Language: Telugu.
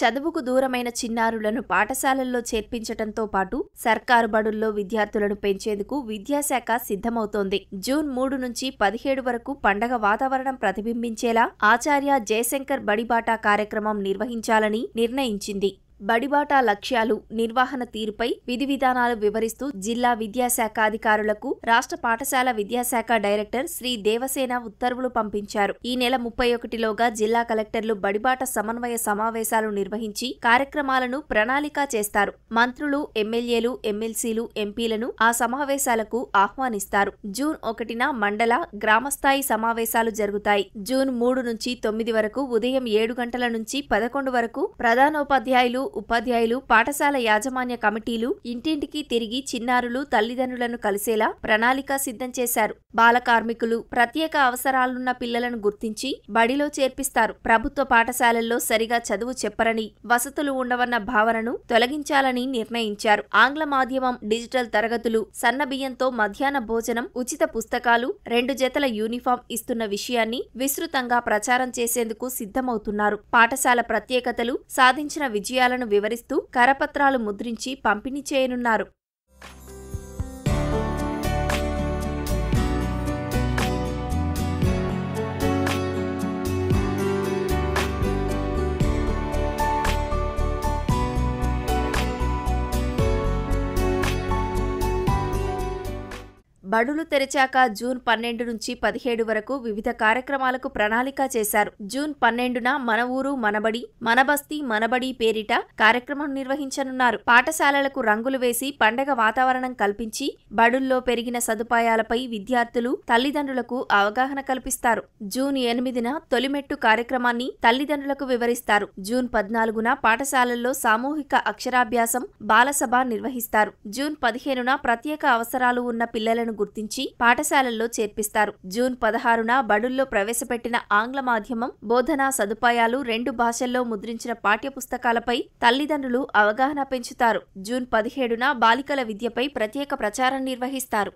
చదువుకు దూరమైన చిన్నారులను పాఠశాలల్లో చేర్పించటంతో పాటు సర్కారు బడుల్లో విద్యార్థులను పెంచేందుకు విద్యాశాఖ సిద్ధమవుతోంది జూన్ మూడు నుంచి పదిహేడు వరకు పండగ వాతావరణం ప్రతిబింబించేలా ఆచార్య జయశంకర్ బడిబాటా కార్యక్రమం నిర్వహించాలని నిర్ణయించింది బడిబాటా లక్ష్యాలు నిర్వహణ తీరుపై విధి విధానాలు వివరిస్తూ జిల్లా విద్యాశాఖ అధికారులకు రాష్ట్ర పాఠశాల విద్యాశాఖ డైరెక్టర్ శ్రీ దేవసేన ఉత్తర్వులు పంపించారు ఈ నెల ముప్పై ఒకటిలోగా జిల్లా కలెక్టర్లు బడిబాట సమన్వయ సమావేశాలు నిర్వహించి కార్యక్రమాలను ప్రణాళిక చేస్తారు మంత్రులు ఎమ్మెల్యేలు ఎమ్మెల్సీలు ఎంపీలను ఆ సమావేశాలకు ఆహ్వానిస్తారు జూన్ ఒకటిన మండల గ్రామస్థాయి సమావేశాలు జరుగుతాయి జూన్ మూడు నుంచి తొమ్మిది వరకు ఉదయం ఏడు గంటల నుంచి పదకొండు వరకు ప్రధానోపాధ్యాయులు ఉపాధ్యాయులు పాఠశాల యాజమాన్య కమిటీలు ఇంటింటికి తిరిగి చిన్నారులు తల్లిదండ్రులను కలిసేలా ప్రణాళిక సిద్ధం చేశారు బాల కార్మికులు ప్రత్యేక అవసరాలున్న పిల్లలను గుర్తించి బడిలో చేర్పిస్తారు ప్రభుత్వ పాఠశాలల్లో సరిగా చదువు చెప్పరని వసతులు ఉండవన్న భావనను తొలగించాలని నిర్ణయించారు ఆంగ్ల మాధ్యమం డిజిటల్ తరగతులు సన్నబియ్యంతో మధ్యాహ్న భోజనం ఉచిత పుస్తకాలు రెండు జతల యూనిఫామ్ ఇస్తున్న విషయాన్ని విస్తృతంగా ప్రచారం చేసేందుకు సిద్ధమవుతున్నారు పాఠశాల ప్రత్యేకతలు సాధించిన విజయాలను వివరిస్తూ కరపత్రాలు ముద్రించి పంపిణీ చేయనున్నారు బడులు తెరిచాక జూన్ పన్నెండు నుంచి పదిహేడు వరకు వివిధ కార్యక్రమాలకు ప్రణాళిక చేశారు జూన్ పన్నెండున మన ఊరు మనబడి మనబస్తీ మనబడి పేరిట కార్యక్రమం నిర్వహించనున్నారు పాఠశాలలకు రంగులు వేసి పండగ వాతావరణం కల్పించి బడుల్లో పెరిగిన సదుపాయాలపై విద్యార్థులు తల్లిదండ్రులకు అవగాహన కల్పిస్తారు జూన్ ఎనిమిదిన తొలిమెట్టు కార్యక్రమాన్ని తల్లిదండ్రులకు వివరిస్తారు జూన్ పద్నాలుగున పాఠశాలల్లో సామూహిక అక్షరాభ్యాసం బాలసభ నిర్వహిస్తారు జూన్ పదిహేనున ప్రత్యేక అవసరాలు ఉన్న పిల్లలను గుర్తించి పాఠశాలల్లో చేర్పిస్తారు జూన్ పదహారున బడుల్లో ప్రవేశపెట్టిన ఆంగ్ల మాధ్యమం బోధనా సదుపాయాలు రెండు భాషల్లో ముద్రించిన పాఠ్య పుస్తకాలపై తల్లిదండ్రులు అవగాహన పెంచుతారు జూన్ పదిహేడున బాలికల విద్యపై ప్రత్యేక ప్రచారం నిర్వహిస్తారు